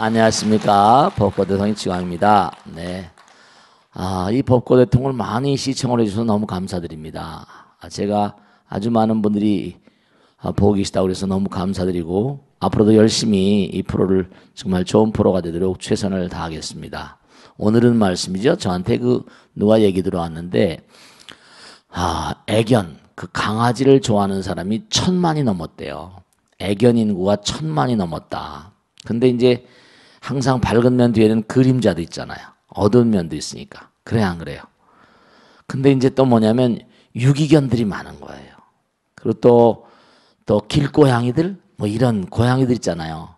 안녕하십니까. 법고대통령 지광입니다. 네. 아, 이 법고대통을 많이 시청을 해주셔서 너무 감사드립니다. 아, 제가 아주 많은 분들이 아, 보고 계시다고 그서 너무 감사드리고, 앞으로도 열심히 이 프로를 정말 좋은 프로가 되도록 최선을 다하겠습니다. 오늘은 말씀이죠. 저한테 그 누가 얘기 들어왔는데, 아, 애견, 그 강아지를 좋아하는 사람이 천만이 넘었대요. 애견 인구가 천만이 넘었다. 근데 이제 항상 밝은 면 뒤에는 그림자도 있잖아요. 어두운 면도 있으니까. 그래, 안 그래요? 근데 이제 또 뭐냐면 유기견들이 많은 거예요. 그리고 또, 또 길고양이들? 뭐 이런 고양이들 있잖아요.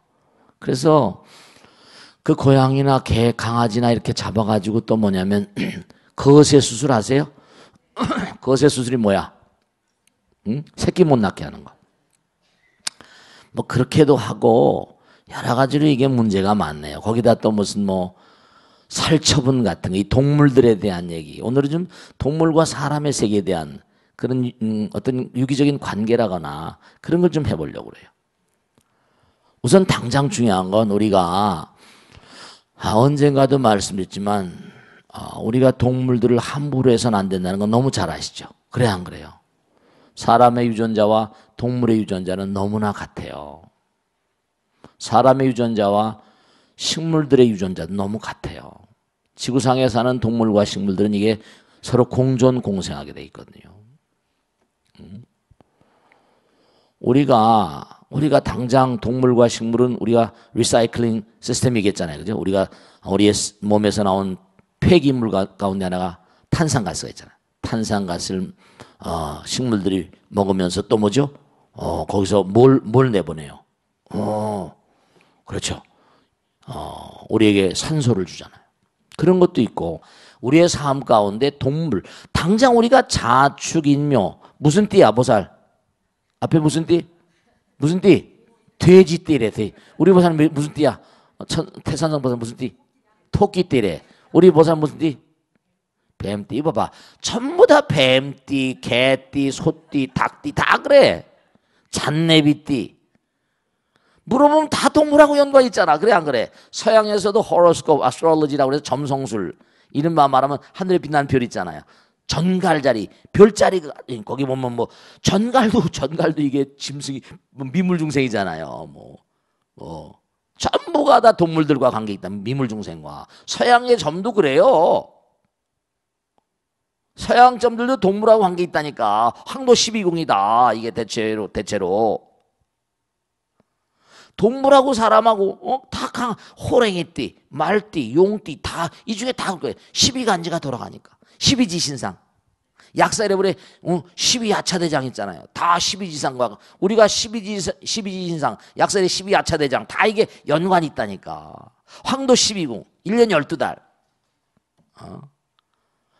그래서 그 고양이나 개, 강아지나 이렇게 잡아가지고 또 뭐냐면 거세 수술 하세요? 거세 수술이 뭐야? 응? 새끼 못 낳게 하는 거. 뭐 그렇게도 하고 여러 가지로 이게 문제가 많네요. 거기다 또 무슨 뭐 살처분 같은 거, 이 동물들에 대한 얘기. 오늘은 좀 동물과 사람의 세계에 대한 그런 음, 어떤 유기적인 관계라거나 그런 걸 좀 해보려고 그래요. 우선 당장 중요한 건 우리가 아, 언젠가도 말씀드렸지만 아, 우리가 동물들을 함부로 해서는 안 된다는 건 너무 잘 아시죠? 그래 안 그래요? 사람의 유전자와 동물의 유전자는 너무나 같아요. 사람의 유전자와 식물들의 유전자 도 너무 같아요. 지구상에 사는 동물과 식물들은 이게 서로 공존 공생하게 돼 있거든요. 음. 우리가 우리가 당장 동물과 식물은 우리가 리사이클링 시스템이겠잖아요, 그죠? 우리가 우리의 몸에서 나온 폐기물 가운데 하나가 탄산가스가 있잖아. 탄산가스를 어, 식물들이 먹으면서 또 뭐죠? 어, 거기서 뭘 뭘 내보내요? 어, 그렇죠. 어, 우리에게 산소를 주잖아요. 그런 것도 있고 우리의 삶 가운데 동물 당장 우리가 자축인묘 무슨 띠야 보살 앞에 무슨 띠 무슨 띠 돼지띠래 돼 우리 보살 무슨 띠야 어, 천, 태산성 보살 무슨 띠 토끼띠래 우리 보살 무슨 띠 뱀띠 봐봐 전부 다 뱀띠 개띠 소띠 닭띠 다 그래 잔내비띠 물어보면 다 동물하고 연관 있잖아. 그래 안 그래? 서양에서도 호러스코프 아스트롤로지라고 해서 점성술 이른바 말하면 하늘에 빛나는 별 있잖아요. 전갈자리, 별자리 그, 거기 보면 뭐 전갈도 전갈도 이게 짐승이 뭐 미물중생이잖아요. 뭐 어. 전부가 다 동물들과 관계 있다. 미물중생과 서양의 점도 그래요. 서양 점들도 동물하고 관계 있다니까. 황도 12궁이다. 이게 대체로 대체로 동물하고 사람하고 어? 다 강, 호랭이띠, 말띠, 용띠 다 이 중에 다그거예요 십이간지가 돌아가니까. 십이지신상. 약사이레불에 어, 십야차대장 있잖아요. 다1 2지상과 우리가 1 2지 십이지신상, 약사이레 12야차대장다 이게 연관이 있다니까. 황도 1 2궁 1년 1 2달 어?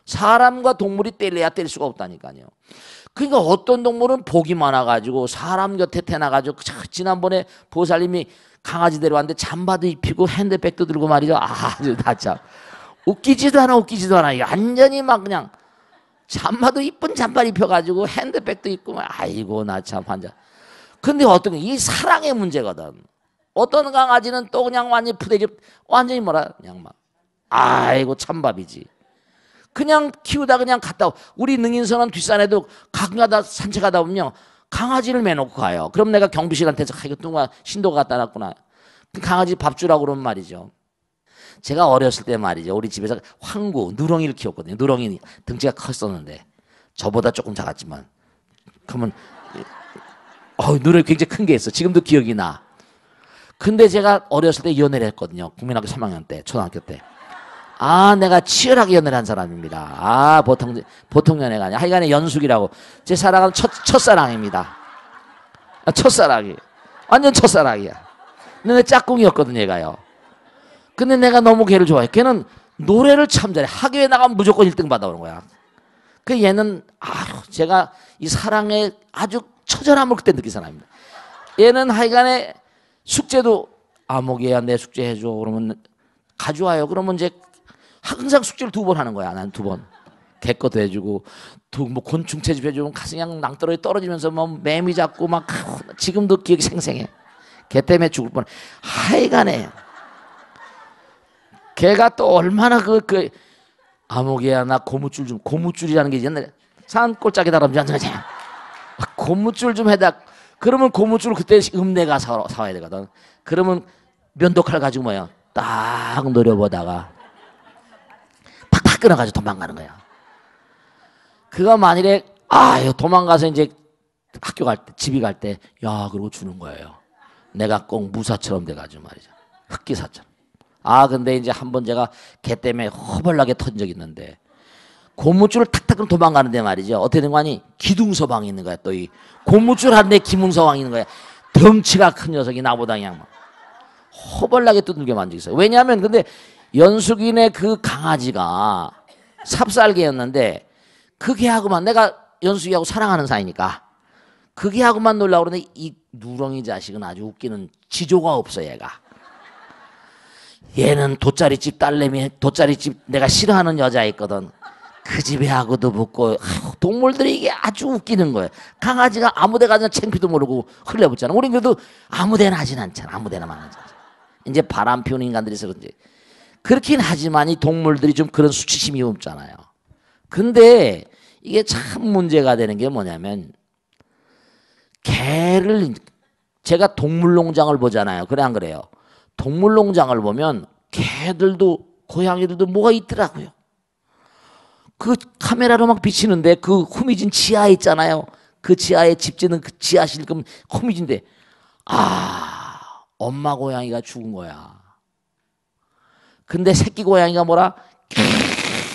사람과 동물이 뗄래야 뗄 수가 없다니까요. 그러니까 어떤 동물은 복이 많아가지고 사람 곁에 태나가지고 어 그 지난번에 보살님이 강아지 데려왔는데 잠바도 입히고 핸드백도 들고 말이죠. 아, 아주 다참 웃기지도 않아 웃기지도 않아. 완전히 막 그냥 잠바도 이쁜 잠바 입혀가지고 핸드백도 입고 아이고 나 참 환자. 근데 어떤 이 사랑의 문제거든. 어떤 강아지는 또 그냥 완전히 푸대집 완전히 뭐라 그냥 막 아이고 참밥이지 그냥 키우다 그냥 갔다 오 우리 능인선은 뒷산에도 가끔가다 산책하다 보면 강아지를 매놓고 가요. 그럼 내가 경비실한테서 아, 이거 뚱아 신도가 갖다 놨구나. 그 강아지 밥 주라고 그러면 말이죠. 제가 어렸을 때 말이죠. 우리 집에서 황구, 누렁이를 키웠거든요. 누렁이 등치가 컸었는데 저보다 조금 작았지만 그러면 어, 누렁이 굉장히 큰 게 있어. 지금도 기억이 나. 근데 제가 어렸을 때 연애를 했거든요. 국민학교 3학년 때, 초등학교 때. 아, 내가 치열하게 연애를 한 사람입니다. 아, 보통, 보통 연애가 아니야. 하여간에 연숙이라고. 제 사랑은 첫, 첫사랑입니다. 아, 첫사랑이. 완전 첫사랑이야. 근데 짝꿍이었거든, 얘가요. 근데 내가 너무 걔를 좋아해. 걔는 노래를 참 잘해. 학교에 나가면 무조건 1등 받아오는 거야. 그 얘는, 아휴, 제가 이 사랑에 아주 처절함을 그때 느낀 사람입니다. 얘는 하여간에 숙제도 아목이야 뭐, 내 숙제 해줘 그러면 가져와요 그러면 이제 항상 숙제를 두 번 하는 거야. 난 두 번. 개껏 해주고 뭐 곤충 채집해주면 가슴 그냥 낭떠러지 떨어지면서 뭐 매미 잡고 막 지금도 기억이 생생해. 개 때문에 죽을 뻔. 하여간에 개가 또 얼마나 그, 그 아무개야 나 고무줄 좀 고무줄이라는 게 옛날에 산골짜기 다람쥐 한 장에 고무줄 좀 해다. 그러면 고무줄 그때 읍내가 사, 사와야 되거든. 그러면 면도칼 가지고 뭐야 딱 노려보다가 팍팍 끊어가지고 도망가는 거야. 그거 만일에 아 도망가서 이제 학교 갈 때, 집이 갈 때, 야, 그러고 주는 거예요. 내가 꼭 무사처럼 돼가지고 말이죠. 흑기사처럼. 아, 근데 이제 한 번 제가 개 때문에 허벌나게 턴적이 있는데, 고무줄을 탁탁 도망가는데 말이죠. 어떻게 된거 아니? 기둥서방이 있는 거야, 또 이. 고무줄 한대기웅서방이 있는 거야. 덩치가 큰 녀석이 나보다 그냥 막. 허벌나게 두들겨 만지있어요 왜냐하면 근데 연숙인의 그 강아지가 삽살개였는데 그 개하고만 내가 연숙이하고 사랑하는 사이니까 그 개하고만 놀라고 그러는데 이 누렁이 자식은 아주 웃기는 지조가 없어 얘가 얘는 돗자리집 딸내미 돗자리집 내가 싫어하는 여자 있거든 그 집에 하고도 붙고 동물들이 이게 아주 웃기는 거예요 강아지가 아무데 가나 창피도 모르고 흘려붙잖아 우린 그래도 아무데나 하진 않잖아 아무데나만 하잖아 이제 바람 피우는 인간들이 있어 그런지 그렇긴 하지만 이 동물들이 좀 그런 수치심이 없잖아요. 근데 이게 참 문제가 되는 게 뭐냐면 개를 제가 동물농장을 보잖아요. 그래 안 그래요? 동물농장을 보면 개들도 고양이들도 뭐가 있더라고요. 그 카메라로 막 비치는데 그 후미진 지하 있잖아요. 그 지하에 집 짓는 그 지하실 그럼 후미진데 아 엄마 고양이가 죽은 거야. 근데 새끼 고양이가 뭐라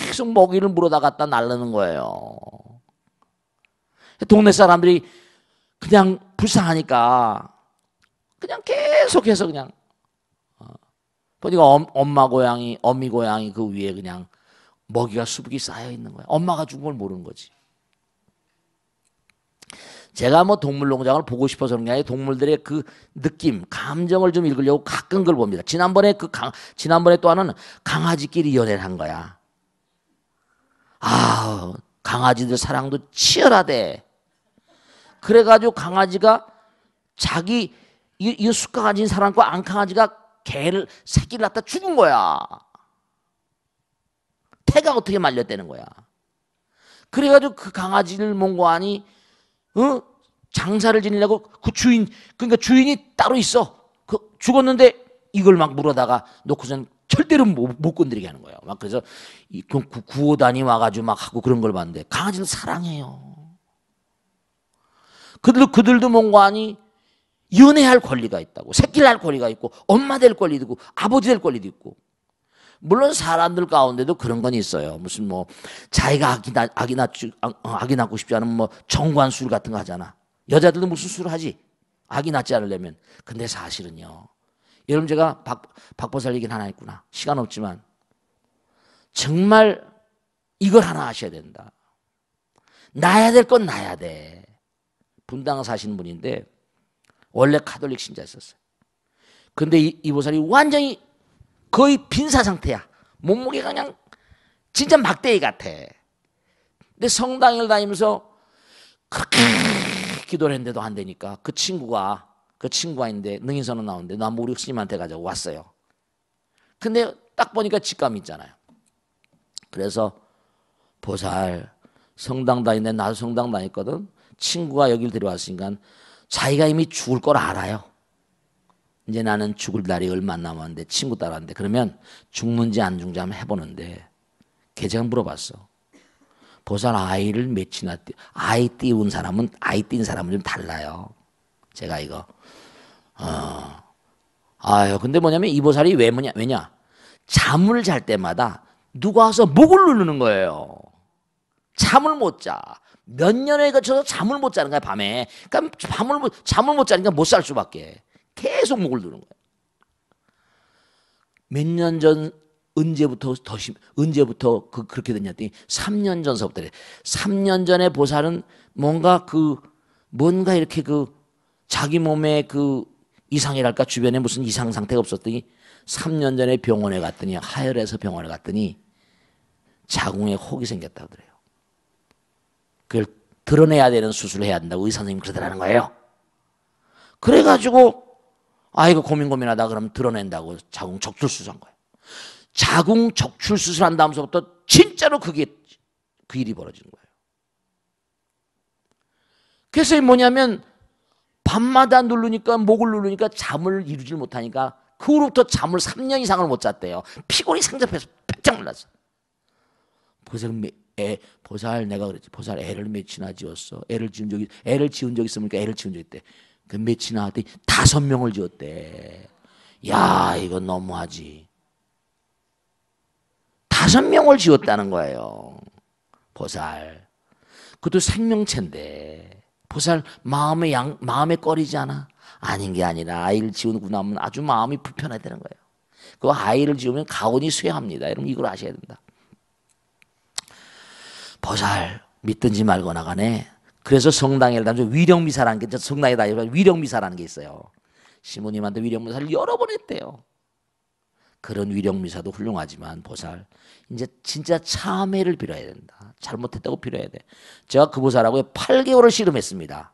계속 먹이를 물어다 갖다 날르는 거예요. 동네 사람들이 그냥 불쌍하니까 그냥 계속해서 그냥 어. 보니까 엄, 엄마 고양이, 어미 고양이 그 위에 그냥 먹이가 수북이 쌓여 있는 거야. 엄마가 죽은 걸 모르는 거지. 제가 뭐 동물농장을 보고 싶어서 그런 게 아니라 동물들의 그 느낌, 감정을 좀 읽으려고 가끔 그걸 봅니다. 지난번에 그 강, 지난번에 또 하나는 강아지끼리 연애를 한 거야. 아, 강아지들 사랑도 치열하대. 그래가지고 강아지가 자기 이, 이 숫강아지인 사람과 안강아지가 개를 새끼를 낳다 죽은 거야. 태가 어떻게 말렸다는 거야. 그래가지고 그 강아지를 몽고하니 어? 장사를 지내려고 그 주인 그러니까 주인이 따로 있어. 그 죽었는데 이걸 막 물어다가 놓고선 절대로 못, 못 건드리게 하는 거예요. 막 그래서 이 구호단이 와가지고 막 하고 그런 걸 봤는데 강아지를 사랑해요. 그들도 그들도 뭔가 아니 연애할 권리가 있다고 새끼를 할 권리가 있고 엄마 될 권리도 있고 아버지 될 권리도 있고 물론 사람들 가운데도 그런 건 있어요. 무슨 뭐 자기가 아기 나 아기 낳 아기 낳고 싶지 않으면 뭐 정관술 같은 거 하잖아. 여자들도 무슨 술을 하지? 아기 낳지 않으려면. 근데 사실은요. 여러분 제가 박, 박보살 얘기는 하나 있구나 시간 없지만 정말 이걸 하나 하셔야 된다. 나야 될 건 나야 돼. 분당 사시는 분인데 원래 카톨릭 신자였었어요. 근데 이, 이 보살이 완전히 거의 빈사 상태야. 몸무게가 그냥 진짜 막대기 같아. 근데 성당을 다니면서 그렇게 기도를 했는데도 안 되니까 그 친구가 그 친구가 있는데 능인선은 나오는데 나 모리 스님한테 가자고 왔어요. 근데 딱 보니까 직감이 있잖아요. 그래서 보살 성당 다니는데 나도 성당 다녔거든. 친구가 여길 데려왔으니까 자기가 이미 죽을 걸 알아요. 이제 나는 죽을 날이 얼마 안 남았는데 친구 따라왔는데 그러면 죽는지 안 죽는지 한번 해보는데 걔제가 물어봤어. 보살 아이를 몇이나 띄, 아이 띄운 사람은 아이 띈 사람은 좀 달라요. 제가 이거 어. 아유 근데 뭐냐면 이 보살이 왜 뭐냐 왜냐 잠을 잘 때마다 누가 와서 목을 누르는 거예요. 잠을 못 자. 몇 년에 걸쳐서 잠을 못 자는 거야 밤에. 그러니까 잠을 못, 잠을 못 자니까 못 살 수밖에. 계속 목을 누는 거예요. 몇 년 전 언제부터 더 심, 언제부터 그, 그렇게 됐냐더니 3년 전서부터 래 3년 전에 보살은 뭔가 그 뭔가 이렇게 그 자기 몸에 그 이상이랄까 주변에 무슨 이상 상태가 없었더니 3년 전에 병원에 갔더니 하열해서 병원에 갔더니 자궁에 혹이 생겼다고 그래요. 그걸 드러내야 되는 수술을 해야 한다고 의사 선생님 그러더라는 거예요. 그래가지고 아이가 고민 고민하다 그러면 드러낸다고 자궁 적출 수술한 거예요. 자궁 적출 수술한 다음서부터 진짜로 그게 그 일이 벌어지는 거예요. 그래서 뭐냐면 밤마다 누르니까 목을 누르니까 잠을 이루질 못하니까 그 후로부터 잠을 3년 이상을 못 잤대요. 피곤이 상접해서 깜짝 놀랐어. 보살 애 보살 내가 그랬지 보살 애를 몇이나 지었어. 애를 지은 적이 애를 지은 적있으니까 애를 지은 적 있대. 그 며칠 나왔더니 다섯 명을 지었대. 야, 이거 너무하지. 다섯 명을 지었다는 거예요. 보살. 그것도 생명체인데. 보살 마음의 양, 마음에 꺼리지 않아? 아닌 게 아니라 아이를 지우고 나면 아주 마음이 불편해되는 거예요. 그 아이를 지우면 가온이 쇠합니다. 여러분 이걸 아셔야 된다. 보살 믿든지 말거나 간에 그래서 성당에 일단 위령미사라는 게 성당에 다 위령미사라는 게 있어요. 시모님한테 위령미사를 여러 번 했대요. 그런 위령미사도 훌륭하지만 보살 이제 진짜 참회를 빌어야 된다. 잘못했다고 빌어야 돼. 제가 그 보살하고 8개월을 씨름했습니다.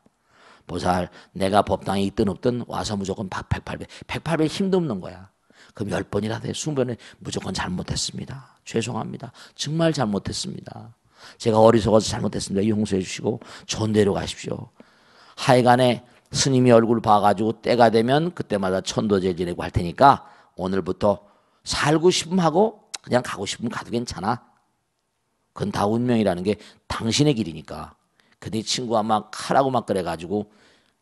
보살 내가 법당에 있든 없든 와서 무조건 108배 108배 힘도 없는 거야. 그럼 10번이라도 20번에 무조건 잘못했습니다. 죄송합니다. 정말 잘못했습니다. 제가 어리석어서 잘못했습니다. 용서해 주시고 전대로 가십시오. 하여간에 스님이 얼굴 봐가지고 때가 되면 그때마다 천도제 지내고 할 테니까 오늘부터 살고 싶음 하고 그냥 가고 싶으면 가도 괜찮아. 그건 다 운명이라는 게 당신의 길이니까. 근데 이 친구가 막 하라고 막 그래가지고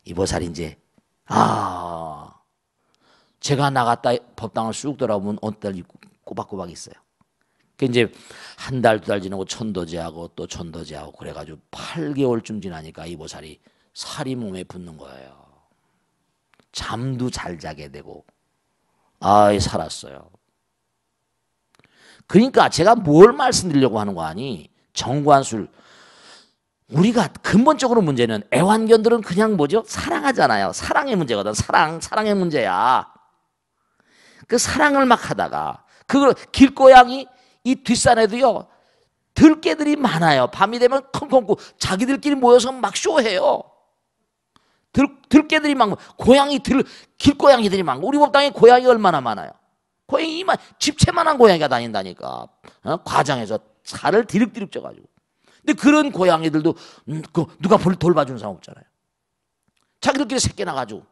이보살 이제 아 제가 나갔다 법당을 쑥 돌아보면 어느 날 꼬박꼬박 있어요. 그 이제 한 달, 두 달 지나고 천도제하고 또 천도제하고 그래가지고 8개월쯤 지나니까 이 보살이 살이 몸에 붙는 거예요. 잠도 잘 자게 되고, 아, 이 살았어요. 그러니까 제가 뭘 말씀드리려고 하는 거 아니, 정관술. 우리가 근본적으로 문제는 애완견들은 그냥 뭐죠? 사랑하잖아요. 사랑의 문제거든. 사랑, 사랑의 문제야. 그 사랑을 막 하다가, 그걸 길고양이 이 뒷산에도요 들깨들이 많아요. 밤이 되면 콩콩고 자기들끼리 모여서 막 쇼해요. 들, 들깨들이 많고 고양이 들 길고양이들이 많고 우리 법당에 고양이 얼마나 많아요. 고양이 이만 집채만한 고양이가 다닌다니까 어? 과장해서 살을 디룩디룩 쪄가지고. 근데 그런 고양이들도 음, 그 누가 볼 돌봐준 사람 없잖아요. 자기들끼리 새끼 나가지고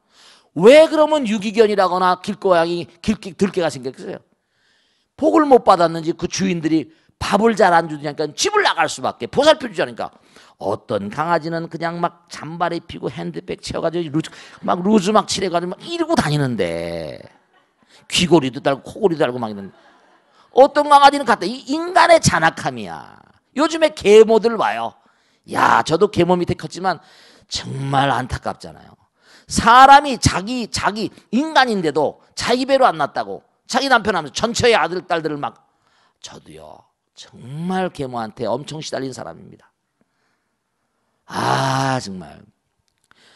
왜 그러면 유기견이라거나 길고양이 길, 들깨가 생겼겠어요? 복을 못 받았는지 그 주인들이 밥을 잘 안 주니까 그러니까 집을 나갈 수밖에 보살펴 주자니까 어떤 강아지는 그냥 막 잠바를 피고 핸드백 채워가지고 루즈 막 루즈 막 칠해가지고 막 이러고 다니는데 귀고리도 달고 코고리도 달고 막 이런 어떤 강아지는 갔다이 인간의 잔악함이야 요즘에 개모들 와요 야 저도 개모 밑에 컸지만 정말 안타깝잖아요 사람이 자기 자기 인간인데도 자기 배로 안 났다고 자기 남편하면서 전체의 아들 딸들을 막 저도요 정말 계모한테 엄청 시달린 사람입니다. 아 정말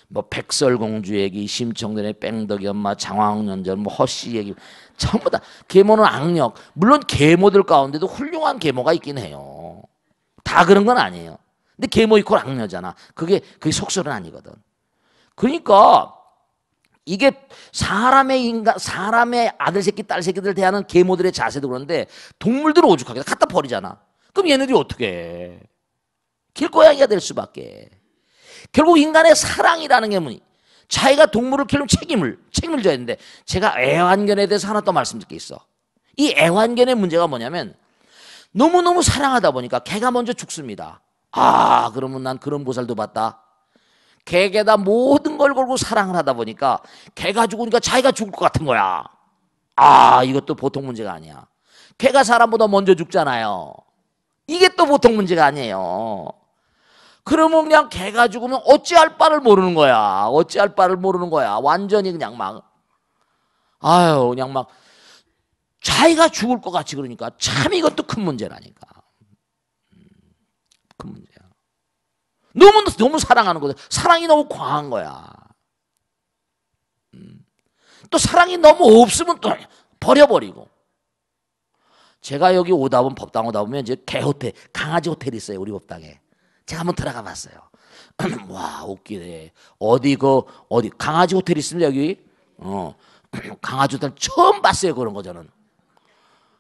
뭐 백설공주 얘기, 심청전의 뺑덕이 엄마, 장황연절, 뭐 허씨 얘기 전부 다 계모는 악력. 물론 계모들 가운데도 훌륭한 계모가 있긴 해요. 다 그런 건 아니에요. 근데 계모 이퀄 악녀잖아. 그게 그게 속설은 아니거든. 그러니까 이게 사람의 인간, 사람의 아들 새끼, 딸 새끼들 대하는 계모들의 자세도 그런데 동물들을 오죽하게 갖다 버리잖아. 그럼 얘네들이 어떻게 길고양이가 될 수밖에. 결국 인간의 사랑이라는 게 뭐니? 자기가 동물을 키우는 책임을, 책임을 져야 되는데 제가 애완견에 대해서 하나 더 말씀드릴 게 있어. 이 애완견의 문제가 뭐냐면 너무너무 사랑하다 보니까 개가 먼저 죽습니다. 아, 그러면 난 그런 보살도 봤다. 개개다 모든 걸 걸고 사랑을 하다 보니까 개가 죽으니까 자기가 죽을 것 같은 거야. 아, 이것도 보통 문제가 아니야. 개가 사람보다 먼저 죽잖아요. 이게 또 보통 문제가 아니에요. 그러면 그냥 개가 죽으면 어찌할 바를 모르는 거야. 어찌할 바를 모르는 거야. 완전히 그냥 막, 아유, 그냥 막, 자기가 죽을 것 같이 그러니까 참 이것도 큰 문제라니까. 음, 큰 문제. 너무 너무 사랑하는 거죠. 사랑이 너무 과한 거야. 음. 또 사랑이 너무 없으면 또 버려버리고. 제가 여기 오다 보면 법당 오다 보면 이제 개 호텔, 강아지 호텔 있어요 우리 법당에. 제가 한번 들어가 봤어요. 와 웃기네. 어디 그 어디 강아지 호텔 있습니다 여기. 어 강아지 호텔 처음 봤어요 그런 거 저는.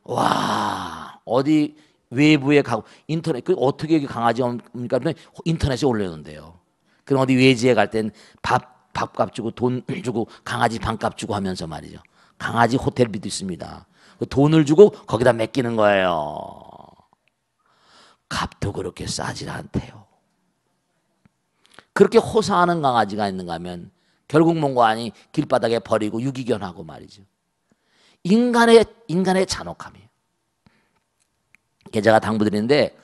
와 어디 외부에 가고 인터넷 그 어떻게 여기 강아지 옵니까? 인터넷에 올려놓는데요. 그럼 어디 외지에 갈 땐밥 밥값 주고 돈 주고 강아지 반값 주고 하면서 말이죠. 강아지 호텔비도 있습니다. 그 돈을 주고 거기다 맡기는 거예요. 값도 그렇게 싸질 않대요. 그렇게 호사하는 강아지가 있는가 하면 결국 뭔가 아니 길바닥에 버리고 유기견하고 말이죠. 인간의 인간의 잔혹함이 제가 당부드리데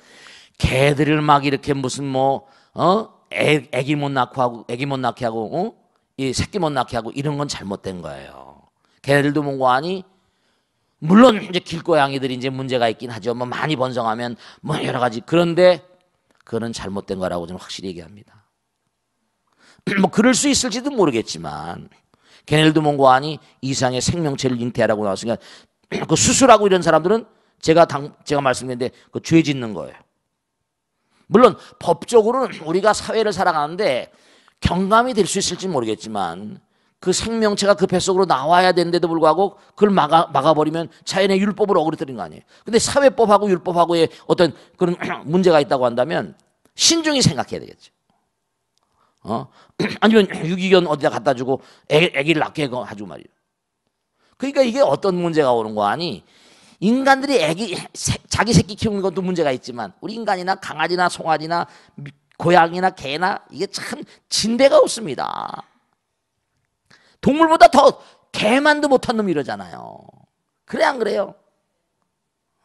개들을 막 이렇게 무슨 뭐 어? 애, 애기 못 낳고 하고 애기 못 낳게 하고 어? 이 새끼 못 낳게 하고 이런 건 잘못된 거예요. 개들도 뭔가 아니 물론 이제 길고양이들이 이제 문제가 있긴 하죠. 뭐 많이 번성하면 뭐 여러 가지 그런데 그거는 잘못된 거라고 저는 확실히 얘기합니다. 뭐 그럴 수 있을지도 모르겠지만 걔네들도 뭔가 아니 이상의 생명체를 잉태하라고 나왔으니까 그 수술하고 이런 사람들은 제가 당, 제가 말씀드렸는데 그 죄 짓는 거예요. 물론 법적으로는 우리가 사회를 살아가는데 경감이 될 수 있을지 모르겠지만 그 생명체가 그 뱃속으로 나와야 되는데도 불구하고 그걸 막아, 막아버리면 자연의 율법을 어그러뜨린 거 아니에요. 근데 사회법하고 율법하고의 어떤 그런 문제가 있다고 한다면 신중히 생각해야 되겠죠. 어? 아니면 유기견 어디다 갖다 주고 애, 애기를 낳게 해가지고 말이에요. 그러니까 이게 어떤 문제가 오는 거 아니? 인간들이 애기 자기 새끼 키우는 것도 문제가 있지만 우리 인간이나 강아지나 송아지나 고양이나 개나 이게 참 진대가 없습니다. 동물보다 더 개만도 못한 놈이 이러잖아요. 그래 안 그래요?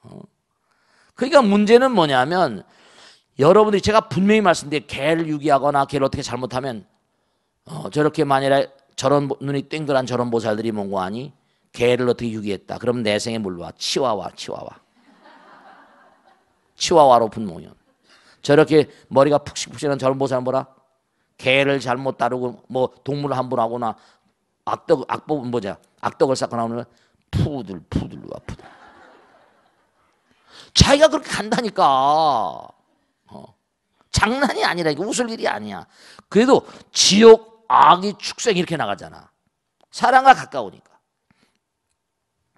어. 그러니까 문제는 뭐냐면 여러분들 제가 분명히 말씀드린 개를 유기하거나 개를 어떻게 잘못하면 어, 저렇게 만일에 저런 눈이 땡글한 저런 보살들이 몽고하니 개를 어떻게 유기했다. 그럼 내생의 물와 치와와 치와와 치와와로 분몽이 저렇게 머리가 푹신푹신한 젊은 사람 뭐라? 개를 잘못 다루고 뭐동물 함부하거나 악덕 악법 뭐자 악덕을 쌓거나 오늘 푸들 푸들 와 푸들. 자기가 그렇게 간다니까. 어. 장난이 아니라 이게 웃을 일이 아니야. 그래도 지옥 악이 축생 이렇게 나가잖아. 사랑과 가까우니까.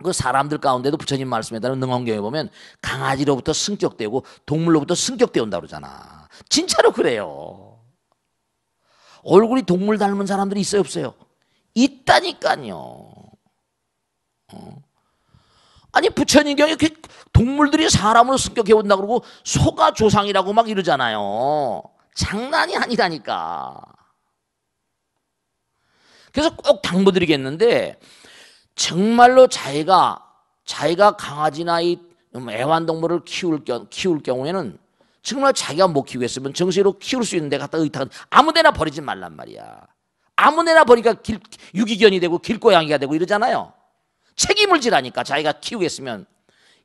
그 사람들 가운데도 부처님 말씀에 따른 능원경에 보면 강아지로부터 승격되고 동물로부터 승격되온다 그러잖아. 진짜로 그래요. 얼굴이 동물 닮은 사람들이 있어요 없어요? 있다니까요. 어. 아니 부처님경에 그 동물들이 사람으로 승격해 온다 그러고 소가 조상이라고 막 이러잖아요. 장난이 아니다니까 그래서 꼭 당부드리겠는데 정말로 자기가 자기가 강아지나 이 애완동물을 키울, 경, 키울 경우에는 정말 자기가 못 키우겠으면 정신으로 키울 수 있는데 갖다 의탁은 아무데나 버리지 말란 말이야. 아무데나 버리니까 길, 유기견이 되고 길고양이가 되고 이러잖아요. 책임을 지라니까 자기가 키우겠으면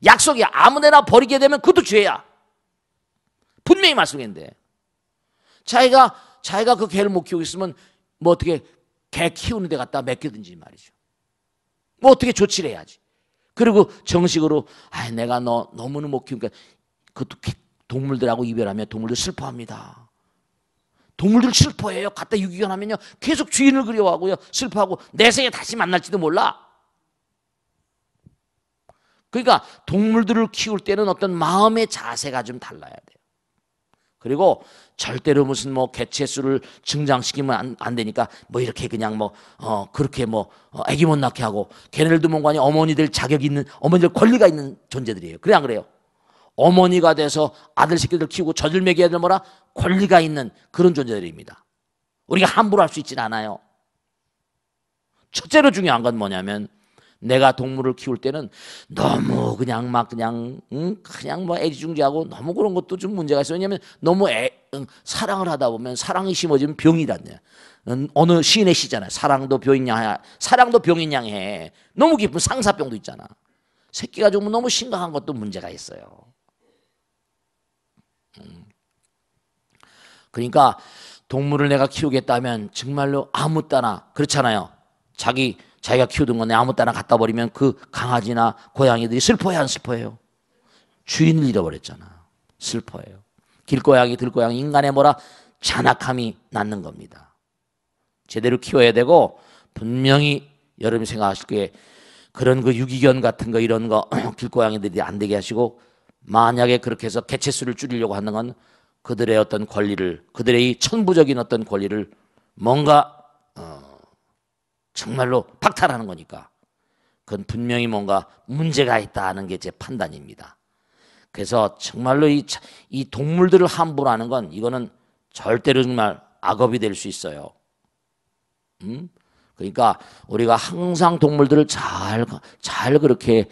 약속이 아무데나 버리게 되면 그것도 죄야. 분명히 말씀인데 자기가 자기가 그 개를 못 키우겠으면 뭐 어떻게 개 키우는 데 갖다 맡겨든지 말이죠. 뭐 어떻게 조치를 해야지. 그리고 정식으로 아 내가 너 너무는 못 키우니까 그것도 동물들하고 이별하면 동물들 슬퍼합니다. 동물들 슬퍼해요. 갖다 유기견하면요 계속 주인을 그리워하고요 슬퍼하고 내 생에 다시 만날지도 몰라. 그러니까 동물들을 키울 때는 어떤 마음의 자세가 좀 달라야 돼요. 그리고 절대로 무슨 뭐 개체 수를 증장시키면 안, 안 되니까 뭐 이렇게 그냥 뭐어 그렇게 뭐 어, 애기 못 낳게 하고 걔네를 두면 가니 어머니들 자격이 있는 어머니들 권리가 있는 존재들이에요. 그래 안 그래요? 어머니가 돼서 아들 새끼들 키우고 저들 먹여야 될 뭐라 권리가 있는 그런 존재들입니다. 우리가 함부로 할 수 있진 않아요. 첫째로 중요한 건 뭐냐면 내가 동물을 키울 때는 너무 그냥 막 그냥 응? 그냥 뭐 애지중지하고 너무 그런 것도 좀 문제가 있어요. 왜냐하면 너무 애, 응, 사랑을 하다 보면 사랑이 심어지면 병이란냐. 어느 시인의 시잖아요. 사랑도 병이냐, 사랑도 병이냐해. 너무 깊은 상사병도 있잖아. 새끼가 죽으면 너무 심각한 것도 문제가 있어요. 음. 그러니까 동물을 내가 키우겠다면 정말로 아무 따나 그렇잖아요. 자기 자기가 키우던 건데 아무 때나 갖다 버리면 그 강아지나 고양이들이 슬퍼해 안 슬퍼해요? 주인을 잃어버렸잖아. 슬퍼해요. 길고양이, 들고양이, 인간의 뭐라 잔악함이 낳는 겁니다. 제대로 키워야 되고 분명히 여러분이 생각하실 게 그런 그 유기견 같은 거 이런 거 길고양이들이 안 되게 하시고 만약에 그렇게 해서 개체수를 줄이려고 하는 건 그들의 어떤 권리를 그들의 이 천부적인 어떤 권리를 뭔가 정말로 박탈하는 거니까 그건 분명히 뭔가 문제가 있다는 게 제 판단입니다. 그래서 정말로 이, 이 동물들을 함부로하는 건 이거는 절대로 정말 악업이 될 수 있어요. 음? 그러니까 우리가 항상 동물들을 잘, 잘 그렇게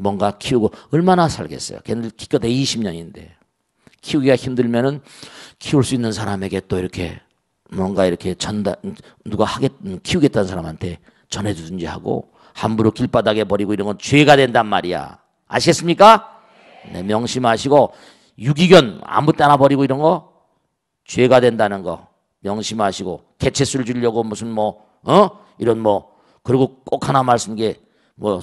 뭔가 키우고 얼마나 살겠어요. 걔네들 기껏 20년인데. 키우기가 힘들면은 키울 수 있는 사람에게 또 이렇게 뭔가 이렇게 전달 누가 하겠 키우겠다는 사람한테 전해주든지 하고 함부로 길바닥에 버리고 이런 건 죄가 된단 말이야. 아시겠습니까? 네, 명심하시고 유기견 아무 때나 버리고 이런 거 죄가 된다는 거 명심하시고 개체수를 주려고 무슨 뭐 어? 이런 뭐 그리고 꼭 하나 말씀 게 뭐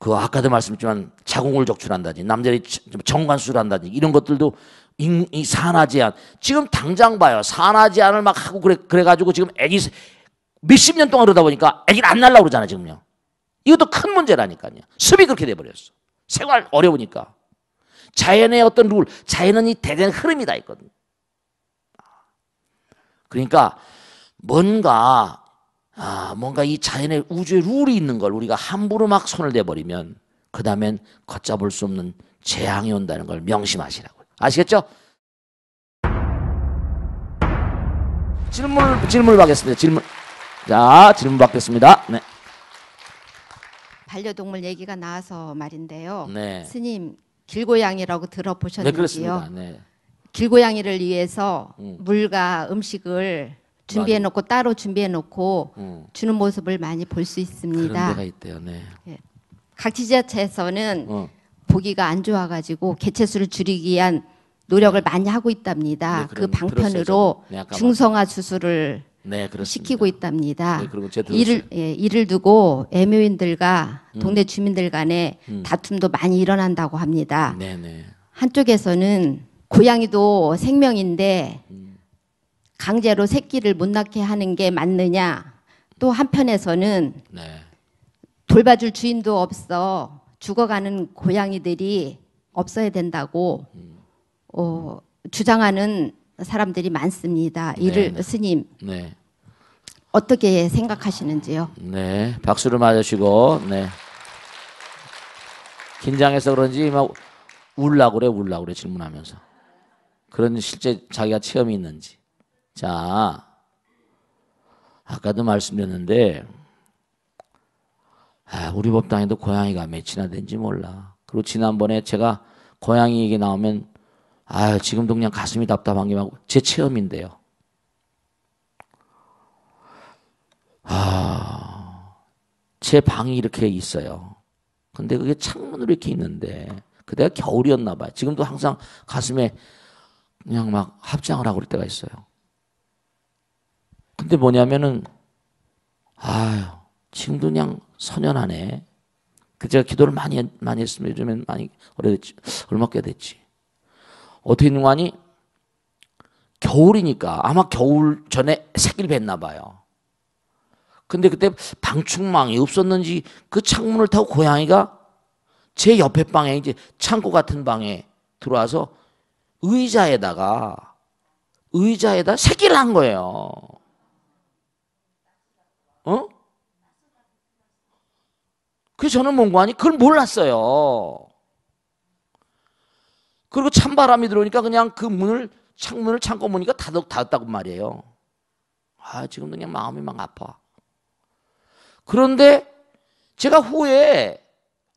그 아까도 말씀했지만 자궁을 적출한다든지 남자들이 정관수를 한다든지 이런 것들도 인, 이 산하 제한. 지금 당장 봐요. 산하 제한을 막 하고 그래, 그래가지고 지금 애기 몇십 년 동안 그러다 보니까 애기를 안 날라 그러잖아, 지금요. 이것도 큰 문제라니까요. 습이 그렇게 돼버렸어. 생활 어려우니까. 자연의 어떤 룰, 자연은 이 대된 흐름이 다 있거든. 그러니까 뭔가, 아, 뭔가 이 자연의 우주의 룰이 있는 걸 우리가 함부로 막 손을 대버리면 그 다음엔 걷잡을 수 없는 재앙이 온다는 걸 명심하시라고. 아시겠죠? 질문 질문 받겠습니다. 질문 자 질문 받겠습니다. 네. 반려동물 얘기가 나와서 말인데요. 네. 스님 길고양이라고 들어보셨는지요? 네, 네. 길고양이를 위해서 음. 물과 음식을 준비해 놓고 따로 준비해 놓고 음. 주는 모습을 많이 볼 수 있습니다. 그런 데가 있대요. 네. 예. 각 지자체에서는 어. 보기가 안 좋아가지고 개체수를 줄이기 위한 노력을 많이 하고 있답니다. 네, 그 방편으로 네, 중성화 수술을 네, 시키고 있답니다. 네, 이를 예, 이를 두고 애묘인들과 음. 동네 주민들 간에 음. 다툼도 많이 일어난다고 합니다. 네, 네. 한쪽에서는 고양이도 생명인데 음. 강제로 새끼를 못 낳게 하는 게 맞느냐? 또 한편에서는 돌봐줄 주인도 없어 죽어가는 고양이들이 없어야 된다고 어, 주장하는 사람들이 많습니다. 네. 이를 네네. 스님 네. 어떻게 생각하시는지요? 네, 박수를 맞으시고 네. 긴장해서 그런지 막 울라 그래 울라 그래 질문하면서 그런 실제 자기가 체험이 있는지 자 아까도 말씀드렸는데 아, 우리 법당에도 고양이가 몇이나 된지 몰라. 그리고 지난번에 제가 고양이 얘기 나오면 아, 지금도 그냥 가슴이 답답한 게막제 체험인데요. 아, 제 방이 이렇게 있어요. 근데 그게 창문으로 이렇게 있는데 그때가 겨울이었나 봐요. 지금도 항상 가슴에 그냥 막 합장을 하고 그럴 때가 있어요. 근데 뭐냐면은 아유, 지금도 그냥 서년 안에 그 제가 기도를 많이 많이 했습니다. 요즘엔 많이 오래됐지 얼마꽤 됐지. 어떻게 된 거니? 겨울이니까 아마 겨울 전에 새끼를 뱉나 봐요. 근데 그때 방충망이 없었는지 그 창문을 타고 고양이가 제 옆에 방에 이제 창고 같은 방에 들어와서 의자에다가 의자에다 새끼를 한 거예요. 어? 그래서 저는 뭔고하니 그걸 몰랐어요. 그리고 찬바람이 들어오니까 그냥 그 문을 창문을 창고 보니까 다독 닫았다고 말이에요. 아 지금도 그냥 마음이 막 아파. 그런데 제가 후에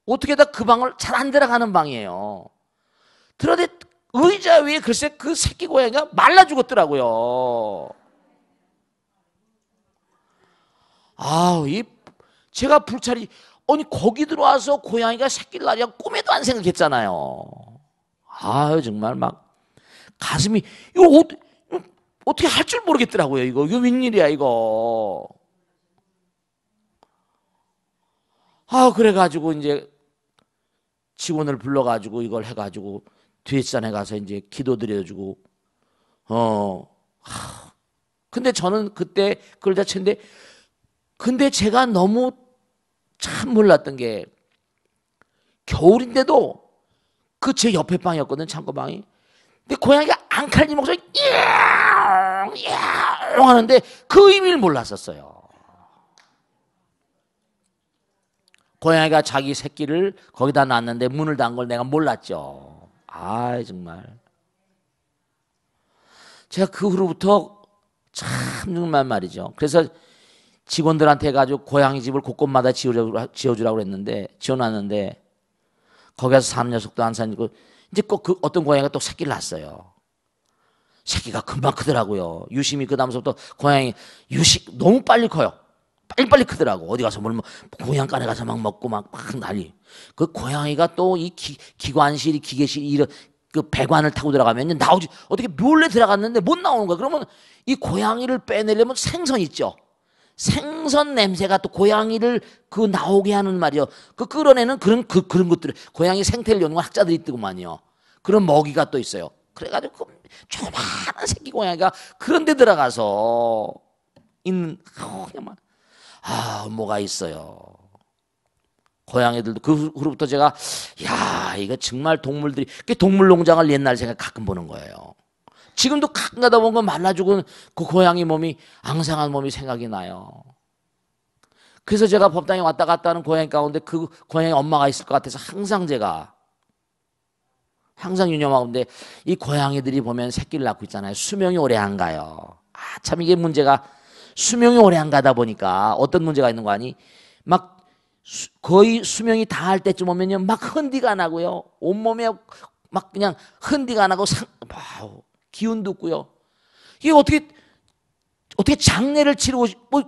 어떻게 다 그 방을 잘 안 들어가는 방이에요. 그런데 의자 위에 글쎄 그 새끼 고양이가 말라 죽었더라고요. 아우, 이, 제가 불찰이, 아니 거기 들어와서 고양이가 새끼를 낳으 꿈에도 안 생각했잖아요. 아유 정말 막 가슴이 이거 어, 어떻게 할 줄 모르겠더라고요 이거 이거 웬일이야 이거. 아 그래가지고 이제 직원을 불러가지고 이걸 해가지고 뒷산에 가서 이제 기도 드려주고 어. 하. 근데 저는 그때 그걸 자체인데 근데 제가 너무 참 몰랐던 게 겨울인데도 그 제 옆에 방이었거든 창고방이. 근데 고양이가 앙칼님 목소리 야옹 야옹 하는데 그 의미를 몰랐었어요. 고양이가 자기 새끼를 거기다 놨는데 문을 닫은 걸 내가 몰랐죠. 아 정말. 제가 그 후로부터 참 정말 말이죠. 그래서 직원들한테 가지고 고양이 집을 곳곳마다 지어주라고 그랬는데 지어놨는데 거기서 사는 녀석도 안 사니고 이제 꼭 그 어떤 고양이가 또 새끼를 낳았어요. 새끼가 금방 크더라고요. 유심히 그 다음서부터 고양이 유식 너무 빨리 커요. 빨리빨리 크더라고. 어디 가서 물면 고양간에 가서 막 먹고 막, 막 난리. 그 고양이가 또 이 기관실이 기계실이 이런 그 배관을 타고 들어가면 나오지 어떻게 몰래 들어갔는데 못 나오는 거야. 그러면 이 고양이를 빼내려면 생선 있죠. 생선 냄새가 또 고양이를 그 나오게 하는 말이요. 그 끌어내는 그런 그 그런 것들 고양이 생태를 연구한 학자들이 있더구만요 그런 먹이가 또 있어요. 그래가지고 그 조그마한 새끼 고양이가 그런 데 들어가서 있는 그냥 막, 아 뭐가 있어요. 고양이들도 그 후로부터 제가 야 이거 정말 동물들이 그 동물농장을 옛날 생각 가끔 보는 거예요. 지금도 가끔가다 보면 말라 죽은 그 고양이 몸이 앙상한 몸이 생각이 나요. 그래서 제가 법당에 왔다 갔다 하는 고양이 가운데 그 고양이 엄마가 있을 것 같아서 항상 제가 항상 유념하는데 이 고양이들이 보면 새끼를 낳고 있잖아요. 수명이 오래 안 가요. 아, 참 이게 문제가 수명이 오래 안 가다 보니까 어떤 문제가 있는 거 아니? 막 수, 거의 수명이 다 할 때쯤 오면요. 막 흔디가 나고요. 온몸에 막 그냥 흔디가 나고 상, 와우. 기운도 없고요. 이게 어떻게 어떻게 장례를 치르고 뭐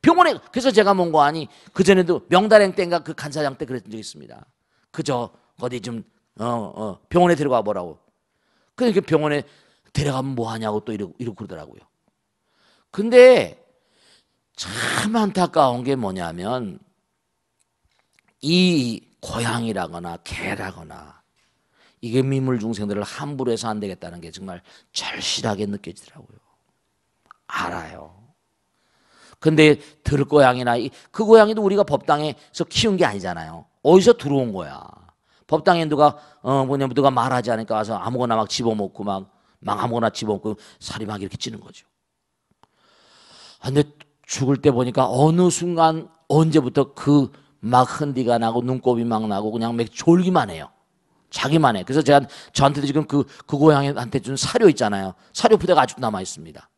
병원에 그래서 제가 뭔거 아니 그 전에도 명달행 때인가 그 간사장 때 그랬던 적이 있습니다. 그저 어디 좀 어, 어, 병원에 데려가 보라고. 그러니까 병원에 데려가면 뭐 하냐고 또 이러고, 이러고 그러더라고요. 근데 참 안타까운 게 뭐냐면 이고향이라거나 개라거나 이게 미물 중생들을 함부로 해서 안 되겠다는 게 정말 절실하게 느껴지더라고요. 알아요. 근데 들고양이나 그 고양이도 우리가 법당에서 키운 게 아니잖아요. 어디서 들어온 거야. 법당에 누가 어 뭐냐 누가 말하지 않으니까 와서 아무거나 막 집어먹고 막, 막 아무거나 집어먹고 살이 막 이렇게 찌는 거죠. 아, 근데 죽을 때 보니까 어느 순간 언제부터 그 막 흔디가 나고 눈곱이 막 나고 그냥 막 졸기만 해요. 자기만의. 그래서 제가 저한테도 지금 그, 그 고향한테 준 사료 있잖아요. 사료 부대가 아직도 남아 있습니다.